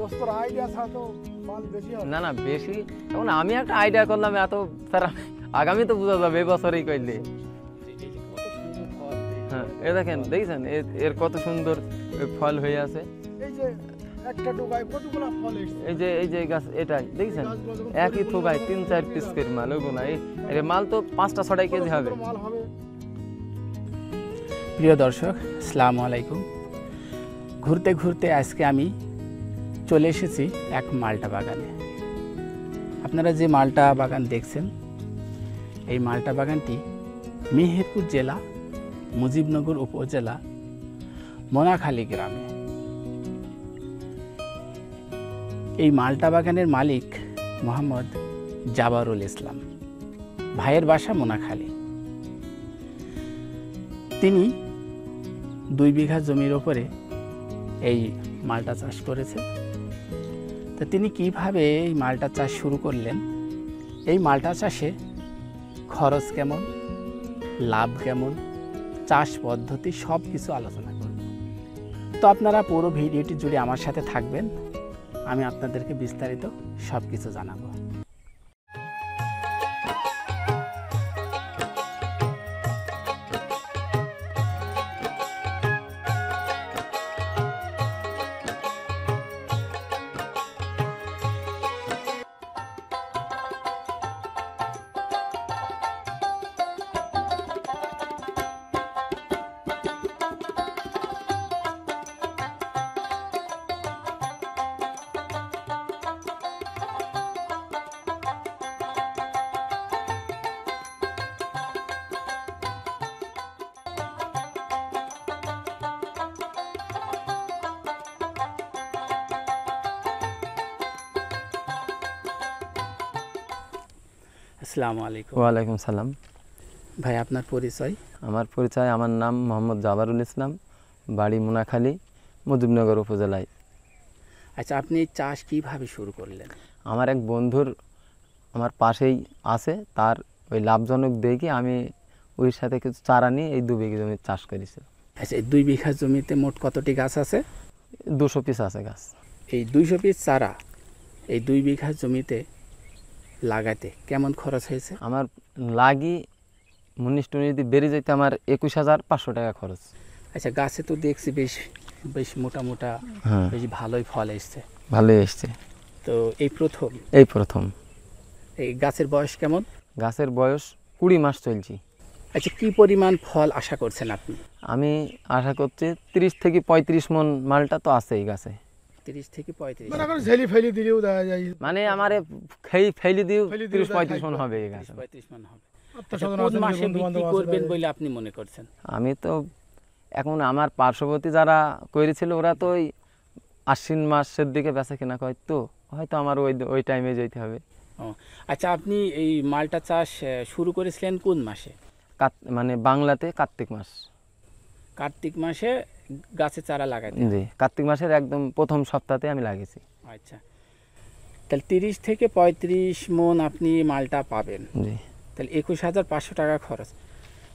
দোস্তর idea ছাড়া তো মাল বেশি হবে না না বেশি এখন আমি একটা আইডিয়া করলাম এত স্যার আগামী তো বোঝা যাবে এবছরই কইলে হ্যাঁ এ দেখেন দেখছেন এর কত সুন্দর ফল হয়ে আছে এই যে একটা ডোকায় কতগুলো ফল এই যে এই যে গাছ এটাই দেখছেন একই থোকায় তিন চার পিস করে মাল ওগুলো এই মাল তো পাঁচটা ছটাই কেজি হবে প্রিয় দর্শক আসসালামু আলাইকুম ঘুরতে ঘুরতে আজকে আমি চলে এসেছি এক মালটা বাগানে আপনারা যে মালটা বাগান দেখছেন এই মালটা বাগানটি মেহেরপুর জেলা মুজিবনগর উপজেলা মোনাখালী গ্রামে এই মালটা বাগানের মালিক মোহাম্মদ জাবারুল ইসলাম ভাইয়ের বাসা মোনাখালী তিনি দুই বিঘা জমির ওপরে এই মালটা চাষ করেছে তো তিনি কিভাবে এই মালটা চাষ শুরু করলেন এই মালটা চাষে খরচ কেমন লাভ কেমন চাষ পদ্ধতি সব কিছু আলোচনা করব তো আপনারা পুরো ভিডিওটি জুড়ে আমার সাথে থাকবেন আমি আপনাদেরকে বিস্তারিত সব কিছু জানাবো আসসালামু আলাইকুম ওয়ালাইকুম সালাম ভাই আপনার পরিচয় আমার পরিচয় আমার নাম মোহাম্মদ জাবারুল ইসলাম বাড়ি মুনাখালী মজুবনগর উপজেলায় আচ্ছা আপনি চাষ কীভাবে শুরু করলেন আমার এক বন্ধুর আমার পাশেই আছে তার ওই লাভজনক দেখে আমি ওই সাথে কিছু চারা নিয়ে এই দু বিঘা জমির চাষ করেছি আচ্ছা এই দুই বিঘা জমিতে মোট কতটি গাছ আছে দুশো পিস আছে গাছ এই দুইশো পিস চারা এই দুই বিঘা জমিতে লাগাতে কেমন খরচ হয়েছে আমার লাগি মুনিশ টুনি যদি বেড়ে যেতে আমার একুশ হাজার পাঁচশো টাকা খরচ আচ্ছা গাছে তো দেখছি বেশ বেশ মোটা মোটা হ্যাঁ। বেশ ভালোই ফল এসছে ভালোই এসছে তো এই প্রথম এই প্রথম এই গাছের বয়স কেমন গাছের বয়স কুড়ি মাস চলছি আচ্ছা কি পরিমাণ ফল আশা করছেন আপনি আমি আশা করছি 30 থেকে পঁয়ত্রিশ মন মালটা তো আছে এই গাছে তিরিশ থেকে পঁয়ত্রিশ মানে আমার ফেলি দিও মানে তিরিশ পঁয়ত্রিশ মন হবে পঁয়ত্রিশ মন হবে আমি তো এখন আমার পার্শ্ববর্তী যারা করেছিল ওরা তো ওই আশ্বিন মাসের দিকে বেচা কেনা করে তো হয়তো আমার ওই ওই টাইমে যেতে হবে আচ্ছা আপনি এই মালটা চাষ শুরু করেছিলেন কোন মাসে মানে বাংলাতে কার্তিক মাস কার্তিক মাসে গাছে চারা লাগাই জি কার্তিক মাসের একদম প্রথম সপ্তাহতে আমি লাগিয়েছি আচ্ছা তাহলে তিরিশ থেকে পঁয়ত্রিশ মন আপনি মালটা পাবেন জি তাহলে একুশ হাজার পাঁচশো টাকা খরচ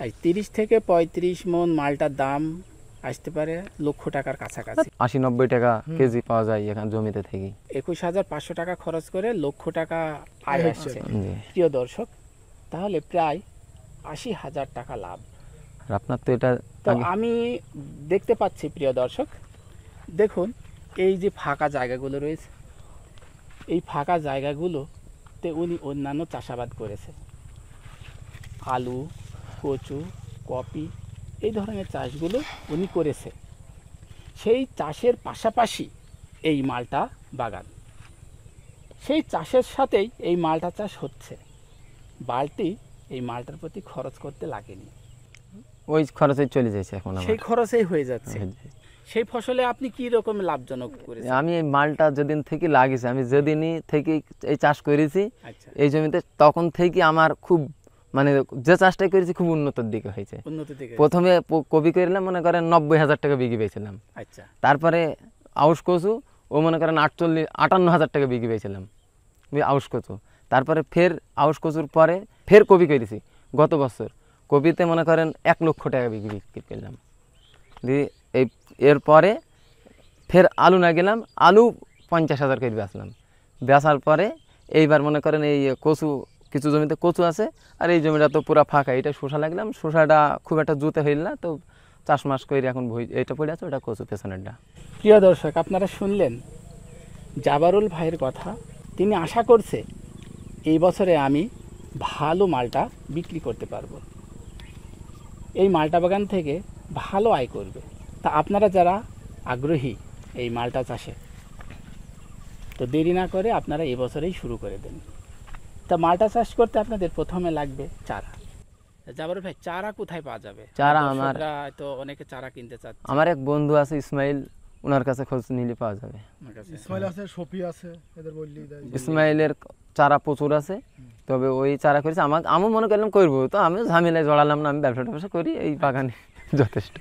আর তিরিশ থেকে পঁয়ত্রিশ মন মালটার দাম আসতে পারে লক্ষ টাকার কাছাকাছি আশি নব্বই টাকা কেজি পাওয়া যায় এখানে জমিতে থেকে একুশ হাজার পাঁচশো টাকা খরচ করে লক্ষ টাকা আয় হচ্ছে প্রিয় দর্শক তাহলে প্রায় আশি হাজার টাকা লাভ আপনার তো এটা তো আমি দেখতে পাচ্ছি প্রিয় দর্শক দেখুন এই যে ফাঁকা জায়গাগুলো রয়েছে এই ফাঁকা জায়গাগুলোতে উনি অন্যান্য চাষাবাদ করেছে আলু কচু কপি এই ধরনের চাষগুলো উনি করেছে সেই চাষের পাশাপাশি এই মালটা বাগান সেই চাষের সাথেই এই মালটা চাষ হচ্ছে বালটি এই মালটার প্রতি খরচ করতে লাগেনি ওই খরচে চলে যাচ্ছে এখন সেই খরচেই হয়ে যাচ্ছে সেই ফসলে আপনি কি রকম লাভজনক করেছেন আমি এই মালটা যেদিন থেকে লাগিয়েছি আমি যেদিনই থেকে এই চাষ করেছি আচ্ছা। এই জমিতে তখন থেকে আমার খুব মানে যে চাষটাই করেছি খুব উন্নতর দিকে হয়েছে প্রথমে কবি করলাম মনে করেন নব্বই হাজার টাকা বিক্রি পেয়েছিলাম আচ্ছা তারপরে আউস কচু ও মনে করেন আটচল্লিশ আটান্ন হাজার টাকা বিক্রি পেয়েছিলাম আউস কচু তারপরে ফের আউস কচুর পরে ফের কবি করেছি গত বছর কপিতে মনে করেন এক লক্ষ টাকা বিক্রি করলাম দিয়ে এই এরপরে ফের আলু না গেলাম আলু পঞ্চাশ হাজার কেজি বেচলাম বেচার পরে এইবার মনে করেন এই কচু কিছু জমিতে কচু আছে আর এই জমিটা তো পুরো ফাঁকা এটা শোষা লাগলাম শোষাটা খুব একটা জুতে হইল না তো চাষ মাস করে এখন বই এটা পড়ে আছে ওটা কচু পেছনেরটা প্রিয় দর্শক আপনারা শুনলেন জাবারুল ভাইয়ের কথা তিনি আশা করছে এই বছরে আমি ভালো মালটা বিক্রি করতে পারবো এই মালটা বাগান থেকে ভালো আয় করবে তা আপনারা যারা আগ্রহী এই মালটা চাষে তো দেরি না করে আপনারা এবছরেই শুরু করে দেন তা মালটা চাষ করতে আপনাদের প্রথমে লাগবে চারা যাবার ভাই চারা কোথায় পাওয়া যাবে চারা আমার তো অনেকে চারা কিনতে চাচ্ছে আমার এক বন্ধু আছে ইসমাইল ওনার কাছে খোঁজ নিলে পাওয়া যাবে ইসমাইল আছে সফি আছে এদের বললি ইসমাইলের চারা প্রচুর আছে তবে ওই চারা করেছে আমাকে আমি মনে করলাম করবো তো আমি ঝামেলায় জড়ালাম না আমি ব্যবসা ব্যবসা করি এই বাগানে যথেষ্ট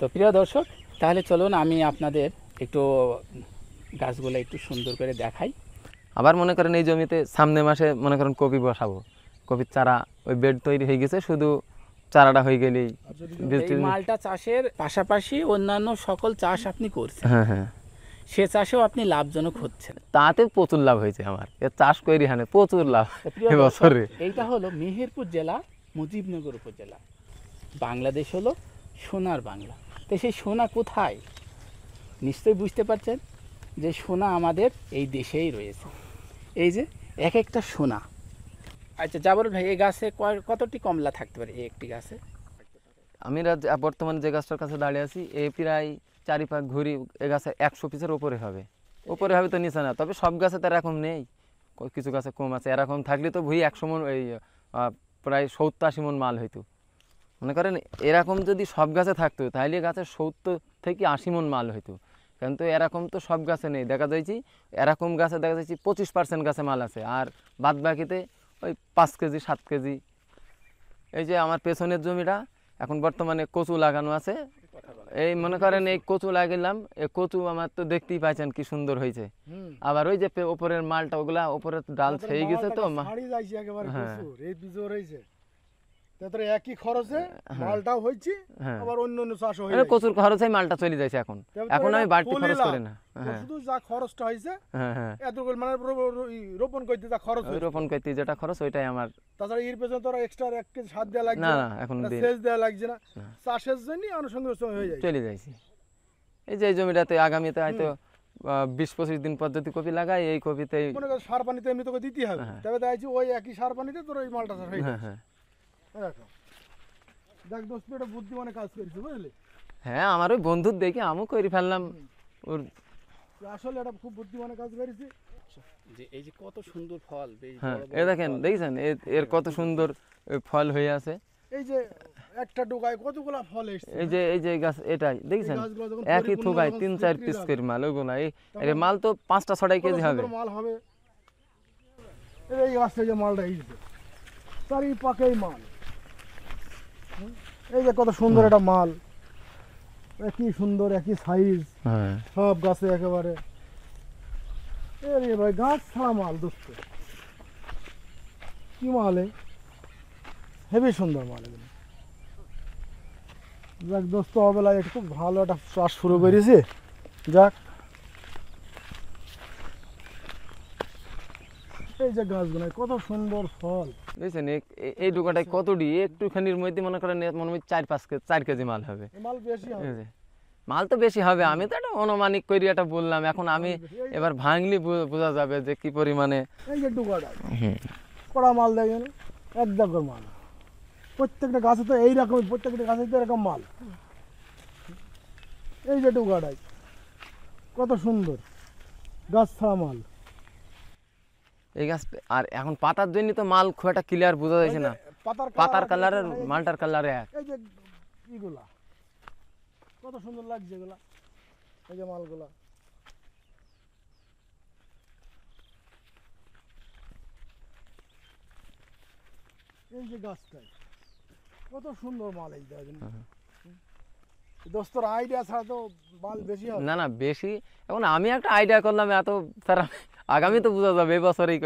তো প্রিয় দর্শক তাহলে চলুন আমি আপনাদের একটু গাছগুলো একটু সুন্দর করে দেখাই আবার মনে করেন এই জমিতে সামনে মাসে মনে করেন কপি বসাবো কপির চারা ওই বেড তৈরি হয়ে গেছে শুধু চারাটা হয়ে গেলেই মালটা চাষের পাশাপাশি অন্যান্য সকল চাষ আপনি করছেন হ্যাঁ হ্যাঁ সে চাষেও আপনি লাভজনক হচ্ছেন তাতে প্রচুর লাভ হয়েছে আমার চাষ করি হানে প্রচুর লাভ বছরে এইটা হলো মেহেরপুর জেলা মুজিবনগর উপজেলা বাংলাদেশ হলো সোনার বাংলা তো সেই সোনা কোথায় নিশ্চয়ই বুঝতে পারছেন যে সোনা আমাদের এই দেশেই রয়েছে এই যে এক একটা সোনা আচ্ছা যাবর ভাই এই গাছে কতটি কমলা থাকতে পারে এই একটি গাছে আমি বর্তমানে যে গাছটার কাছে দাঁড়িয়ে আছি এ প্রায় চারি পাক ঘুরি এ গাছে একশো পিসের ওপরে হবে ওপরে হবে তো নিচে না তবে সব গাছে তো এরকম নেই কিছু গাছে কম আছে এরকম থাকলে তো ভুঁই একশো মন এই প্রায় সত্তর আশি মন মাল হইতো মনে করেন এরকম যদি সব গাছে থাকতো তাহলে গাছের সত্তর থেকে আশি মন মাল হইতো কিন্তু এরকম তো সব গাছে নেই দেখা যাইছি এরকম গাছে দেখা যাইছি পঁচিশ পার্সেন্ট গাছে মাল আছে আর বাদ বাকিতে ওই পাঁচ কেজি সাত কেজি এই যে আমার পেছনের জমিটা এখন বর্তমানে কচু লাগানো আছে এই মনে করেন এই কচু লাগিলাম এই কচু আমার তো দেখতেই পাইছেন কি সুন্দর হয়েছে আবার ওই যে ওপরের মালটা ওগুলা ওপরে ডাল ছেয়ে গেছে তো একই খরচে হ্যাঁ, হ্যাঁ। মালটাও হয়েছে হ্যাঁ। আবার অন্য অন্য হয়েছে প্রচুর খরচে মালটা চলে যাচ্ছে এখন এখন আমি বাড়তি খরচ করি না শুধু যা খরচটা হয়েছে এত মানে রোপণ করতে যা খরচ রোপণ করতে যেটা খরচ ওইটাই আমার তাছাড়া এর পেছনে তোরা এক্সট্রা এক কেজি সার দেওয়া লাগছে না এখন সেচ দেওয়া লাগছে না চাষের জন্য আনুষঙ্গিক সময় হয়ে যায় চলে যাইছে এই যে জমিটাতে আগামীতে হয়তো বিশ পঁচিশ দিন পর যদি কপি লাগাই এই কপিতে সার পানিতে এমনি তোকে দিতে হবে তবে দেখছি ওই একই সার পানিতে তোর ওই মালটা হয়ে হ্যাঁ আমার ওই বন্ধুর দেখে করে ফেললাম ওর আসলে এটা খুব বুদ্ধিমানের কাজ যে এই যে গাছ এটাই একই তিন চার মাল মাল তো পাঁচটা ছটাই কেজি হবে মাল হবে এই গাছটা যে মালটা এই পাকেই মাল এই যে কত সুন্দর একটা মাল একই সুন্দর একই সাইজ হ্যাঁ। সব গাছে একেবারে ভাই গাছ ছাড়া মাল দোস্ত কি এ হেভি সুন্দর মাল এগুলো যাক দোস্ত অবেলায় খুব ভালো একটা চাষ শুরু করেছি যাক এই যে গাছগুলো কত সুন্দর ফল বুঝছেন এই আচ্ছা। কত ডি একটুখানির মধ্যে মনে করেন মনে হয় চার পাঁচ কেজি চার কেজি মাল হবে মাল বেশি হবে মাল তো বেশি হবে আমি তো একটা অনুমানিক করি এটা বললাম এখন আমি এবার ভাঙলি বোঝা যাবে যে কি পরিমাণে এই কড়া মাল দেখেন এক দাগর মাল প্রত্যেকটা গাছে তো এইরকম প্রত্যেকটা গাছে তো এরকম মাল এই যে ডোকাটাই কত সুন্দর গাছ ছাড়া মাল এই গাছ আর এখন পাতার জন্য তো মাল খুব একটা ক্লিয়ার বোঝা যাচ্ছে না পাতার কালারের মালটার কালার এক এই যে ইগুলা কত সুন্দর লাগছে এগুলা এই যে মালগুলা এই যে গাছটাই কত সুন্দর মাল এই দেখেন হ্যাঁ, হ্যাঁ। দোস্তর আইডিয়া ছাড়া তো বাল বেশি হবে না না বেশি এখন আমি একটা আইডিয়া করলাম এত স্যার আগামী তো বোঝা যাবে এই বছরেই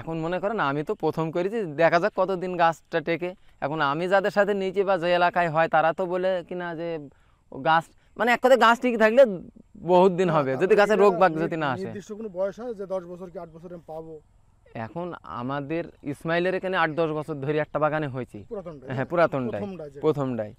এখন মনে করেন আমি তো প্রথম করেছি দেখা যাক কতদিন গাছটা টেকে এখন আমি যাদের সাথে নিচে বা যে এলাকায় হয় তারা তো বলে কিনা যে গাছ মানে এক কথা গাছ ঠিক থাকলে বহুত দিন হবে যদি গাছে রোগ বাগ যদি না আসে নির্দিষ্ট কোনো বয়স হয় যে দশ বছর কি আট বছর আমি পাবো এখন আমাদের ইসমাইলের এখানে আট দশ বছর ধরে একটা বাগানে হয়েছি হ্যাঁ পুরাতনটাই প্রথমটাই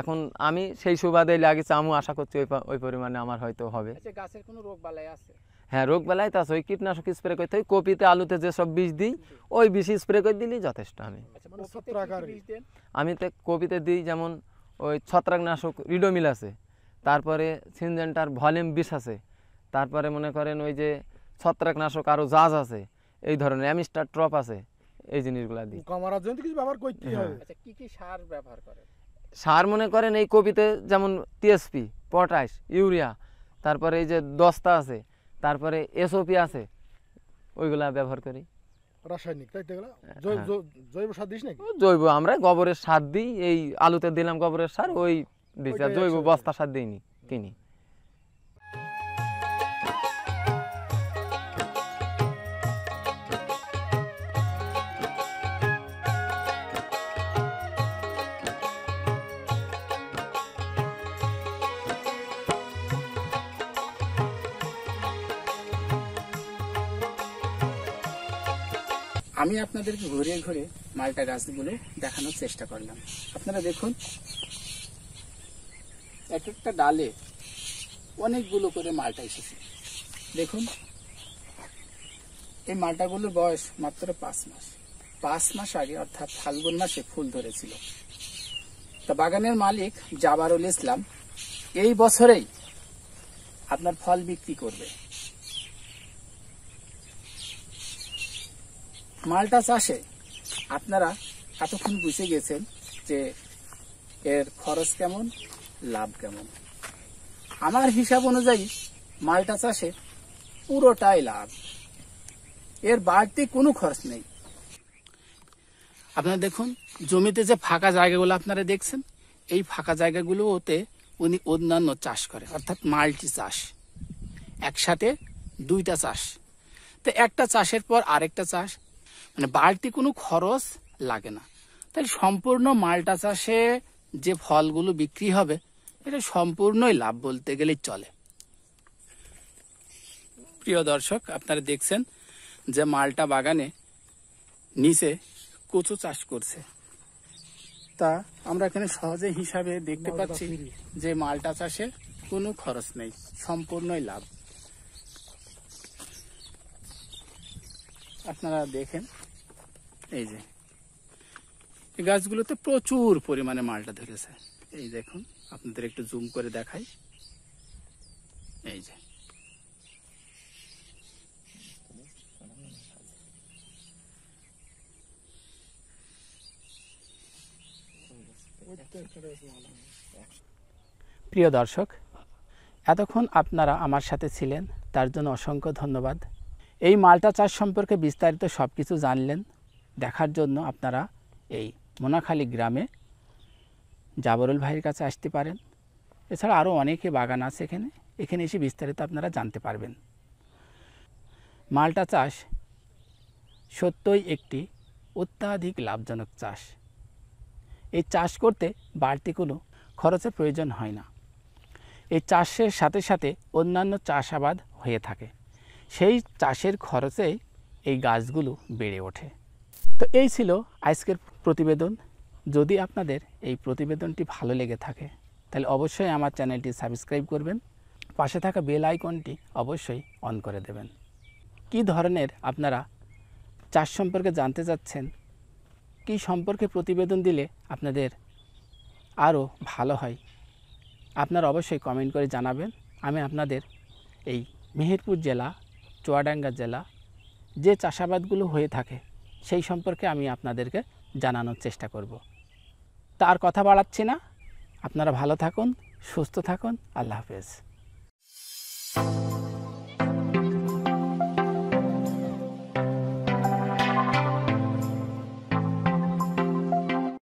এখন আমি সেই সুবাদে লাগিয়েছি আমি আশা করছি ওই ওই পরিমাণে আমার হয়তো হবে আচ্ছা, গাছের কোনো রোগ বালাই আছে হ্যাঁ রোগ বেলায় তো আছে ওই কীটনাশক স্প্রে করতে হয় কপিতে আলুতে যেসব বীজ দিই ওই বীজ স্প্রে করে দিলেই যথেষ্ট আমি আচ্ছা, মানে আমি তো কপিতে দিই যেমন ওই ছত্রাকনাশক রিডোমিল আছে তারপরে সিনজেন্টার ভলিউম বিষ আছে তারপরে মনে করেন ওই যে ছত্রাকনাশক আরও জাজ আছে এই ধরনের অ্যামিস্টার ট্রপ আছে এই জিনিসগুলো দিই কমার জন্য কিছু ব্যবহার করতে হ্যাঁ। হবে আচ্ছা, কি কি সার ব্যবহার করে সার মনে করেন এই কপিতে যেমন টিএসপি পটাশ ইউরিয়া তারপরে এই যে দস্তা আছে তারপরে এসওপি আছে ওইগুলা ব্যবহার করি রাসায়নিক তাই হ্যাঁ, হ্যাঁ। জৈব সার দিস নাকি জৈব আমরা গোবরের সার দিই এই আলুতে দিলাম গোবরের সার ওই দিই জৈব বস্তা সার দিইনি কিনি আমি আপনাদেরকে ঘুরে ঘুরে মালটা গাছগুলো দেখানোর চেষ্টা করলাম আপনারা দেখুন এক একটা ডালে অনেকগুলো করে মালটা এসেছে দেখুন এই মালটাগুলোর বয়স মাত্র পাঁচ মাস পাঁচ মাস আগে অর্থাৎ ফাল্গুন মাসে ফুল ধরেছিল তা বাগানের মালিক জাবারুল ইসলাম এই বছরেই আপনার ফল বিক্রি করবে মালটা চাষে আপনারা এতক্ষণ বুঝে গেছেন যে এর খরচ কেমন লাভ কেমন আমার হিসাব অনুযায়ী মালটা চাষে পুরোটাই লাভ এর বাড়তি কোনো খরচ নেই আপনারা দেখুন জমিতে যে ফাঁকা জায়গাগুলো আপনারা দেখছেন এই ফাঁকা জায়গাগুলো ওতে উনি অন্যান্য চাষ করে অর্থাৎ মাল্টি চাষ একসাথে দুইটা চাষ তো একটা চাষের পর আরেকটা চাষ মানে বাড়তি কোনো খরচ লাগে না তাহলে সম্পূর্ণ মালটা চাষে যে ফলগুলো বিক্রি হবে এটা সম্পূর্ণই লাভ বলতে গেলে চলে প্রিয় দর্শক আপনারা দেখছেন যে মালটা বাগানে নিচে কচু চাষ করছে তা আমরা এখানে সহজে হিসাবে দেখতে পাচ্ছি যে মালটা চাষে কোনো খরচ নেই সম্পূর্ণই লাভ আপনারা দেখেন এই যে এই গাছগুলোতে প্রচুর পরিমাণে মালটা ধরেছে এই দেখুন আপনাদের একটু জুম করে দেখাই এই যে প্রিয় দর্শক এতক্ষণ আপনারা আমার সাথে ছিলেন তার জন্য অসংখ্য ধন্যবাদ এই মালটা চাষ সম্পর্কে বিস্তারিত সব কিছু জানলেন দেখার জন্য আপনারা এই মোনাখালী গ্রামে জাবরুল ভাইয়ের কাছে আসতে পারেন এছাড়া আরও অনেকে বাগান আছে এখানে এখানে এসে বিস্তারিত আপনারা জানতে পারবেন মালটা চাষ সত্যই একটি অত্যাধিক লাভজনক চাষ এই চাষ করতে বাড়তি কোনো খরচের প্রয়োজন হয় না এই চাষের সাথে সাথে অন্যান্য চাষাবাদ হয়ে থাকে সেই চাষের খরচেই এই গাছগুলো বেড়ে ওঠে তো এই ছিল আজকের প্রতিবেদন যদি আপনাদের এই প্রতিবেদনটি ভালো লেগে থাকে তাহলে অবশ্যই আমার চ্যানেলটি সাবস্ক্রাইব করবেন পাশে থাকা বেল আইকনটি অবশ্যই অন করে দেবেন কি ধরনের আপনারা চাষ সম্পর্কে জানতে চাচ্ছেন কি সম্পর্কে প্রতিবেদন দিলে আপনাদের আরও ভালো হয় আপনারা অবশ্যই কমেন্ট করে জানাবেন আমি আপনাদের এই মেহেরপুর জেলা চুয়াডাঙ্গা জেলা যে চাষাবাদগুলো হয়ে থাকে সেই সম্পর্কে আমি আপনাদেরকে জানানোর চেষ্টা করব তার কথা বাড়াচ্ছি না আপনারা ভালো থাকুন সুস্থ থাকুন আল্লাহ হাফেজ